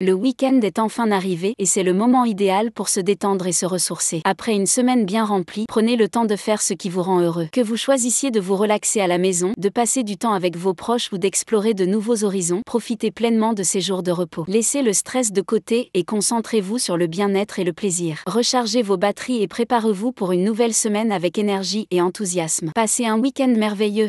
Le week-end est enfin arrivé et c'est le moment idéal pour se détendre et se ressourcer. Après une semaine bien remplie, prenez le temps de faire ce qui vous rend heureux. Que vous choisissiez de vous relaxer à la maison, de passer du temps avec vos proches ou d'explorer de nouveaux horizons, profitez pleinement de ces jours de repos. Laissez le stress de côté et concentrez-vous sur le bien-être et le plaisir. Rechargez vos batteries et préparez-vous pour une nouvelle semaine avec énergie et enthousiasme. Passez un week-end merveilleux.